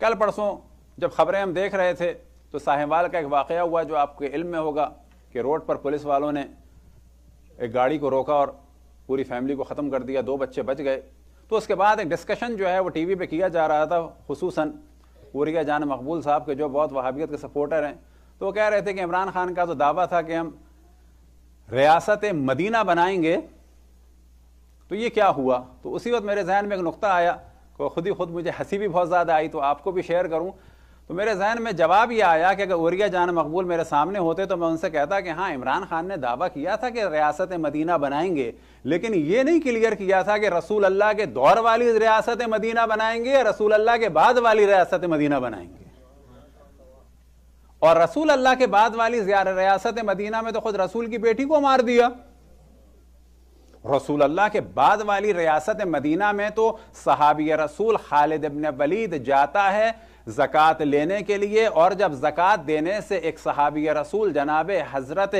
کل پرسوں جب خبریں ہم دیکھ رہے تھے تو صاہوال کا ایک واقعہ ہوا جو آپ کے علم میں ہوگا کہ روڈ پر پولیس والوں نے ایک گاڑی کو روکا اور پوری فیملی کو ختم کر دیا دو بچے بچ گئے تو اس کے بعد ایک ڈسکشن جو ہے وہ ٹی وی پہ کیا جا رہا تھا خصوصاً پوریا جان مقبول صاحب کے جو بہت وہابیت کے سپورٹر ہیں تو وہ کہہ رہے تھے کہ عمران خان کا تو دعویٰ تھا کہ ہم ریاست مدینہ بنائیں گے تو یہ کیا ہوا تو اسی وقت میرے ذہن میں ایک نقطہ آیا خود ہی خود مجھے ہنسی بھی بہت زیادہ آئی تو آپ کو بھی شیئر کروں تو میرے ذہن میں جواب یہ آیا کہ اگر اوریا جان مقبول میرے سامنے ہوتے تو میں ان سے کہتا کہ ہاں عمران خان نے دعویٰ کیا تھا کہ ریاست مدینہ بنائیں گے لیکن یہ نہیں کلیئر کیا تھا کہ رسول اللہ کے دور والی ریاست مدینہ بنائیں گے یا رسول اللہ کے بعد والی ریاست مدینہ بنائیں گے اور رسول اللہ کے بعد والی ریاست مدینہ میں تو خود رسول کی بیٹی کو مار دیا رسول اللہ کے بعد والی ریاست مدینہ میں تو صحابی رسول خالد ابن ولید جاتا ہے زکوٰۃ کے لیے اور جب دینے سے ایک صحابی رسول جناب حضرت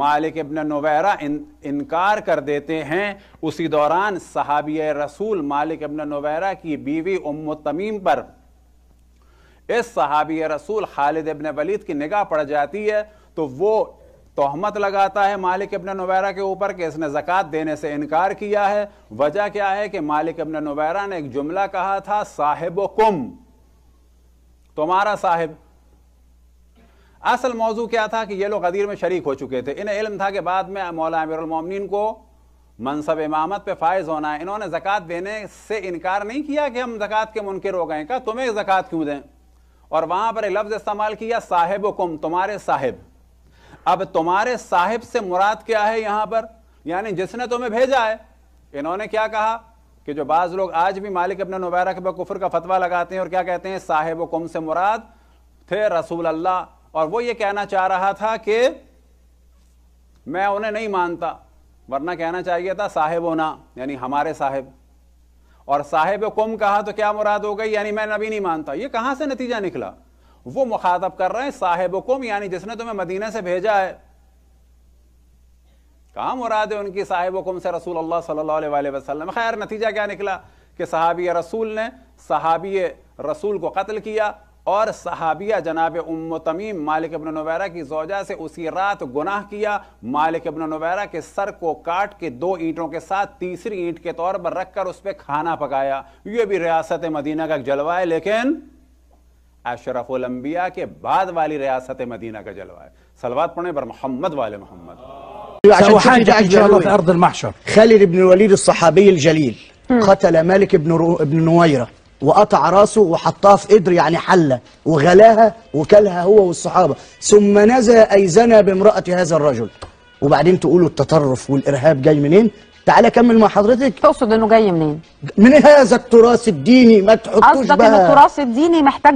مالک ابن نویرہ انکار کر دیتے ہیں اسی دوران صحابی رسول مالک ابن نویرہ کی بیوی ام تمیم پر اس صحابی رسول خالد ابن ولید کی نگاہ پڑ جاتی ہے تو وہ تحمت لگاتا ہے مالک ابن نویرہ کے اوپر کہ اس نے زکاة دینے سے انکار کیا ہے وجہ کیا ہے کہ مالک ابن نویرہ نے ایک جملہ کہا تھا صاحب و کم تمہارا صاحب اصل موضوع کیا تھا کہ یہ لوگ غدیر میں شریک ہو چکے تھے انہیں علم تھا کہ بعد میں مولا امیر المومنین کو منصب امامت پہ فائز ہونا ہے انہوں نے زکاة دینے سے انکار نہیں کیا کہ ہم زکاة کے منکر ہو گئے کہا تمہیں زکاة کیوں دیں اور وہاں پر ایک لفظ استعمال کیا صاحب و کم تمہارے صاحب اب تمہارے صاحب سے مراد کیا ہے یہاں پر یعنی جس نے تمہیں بھیجا ہے انہوں نے کیا کہا کہ جو بعض لوگ آج بھی مالک ابن نبیرہ کے پر کفر کا فتویٰ لگاتے ہیں اور کیا کہتے ہیں صاحب و کم سے مراد تھے رسول اللہ اور وہ یہ کہنا چاہ رہا تھا کہ میں انہیں نہیں مانتا ورنہ کہنا چاہیے تھا صاحب و نا یعنی ہمارے صاحب اور صاحب و کم کہا تو کیا مراد ہو گئی یعنی میں نبی نہیں مانتا یہ کہاں سے نتیجہ نکلا وہ مخاطب کر رہے ہیں صاحب یعنی جس نے تمہیں مدینہ سے بھیجا ہے کام ہو رہا ان کی صاحب سے رسول اللہ صلی اللہ علیہ وسلم خیر نتیجہ کیا نکلا کہ صحابی صحابی رسول رسول نے کو قتل کیا اور صحابیہ جناب ام تمیم مالک ابن نویرہ کی زوجہ سے اسی رات گناہ کیا مالک ابن نویرہ کے سر کو کاٹ کے دو اینٹوں کے ساتھ تیسری اینٹ کے طور پر رکھ کر اس پہ کھانا پکایا یہ بھی ریاست مدینہ کا جلوہ ہے لیکن اشرف अलम्बिया بعد बाद वाली रियासत मदीना का जलवा है सलवात पढ़ने محمد मोहम्मद वाले मोहम्मद سأحاجك إن شاء الله في أرض المحشر خالد بن الوليد الصحابي الجليل قتل مالك بن رو... بن نويرة وقطع راسه وحطها في قدر يعني حلة وغلاها وكلها هو والصحابة ثم نزى أيزنا بامرأة هذا الرجل وبعدين تقولوا التطرف والإرهاب جاي منين تعالى كمل مع حضرتك تقصد انه جاي منين من هذا التراث الديني ما تحطوش بقى قصدك ان التراث الديني محتاج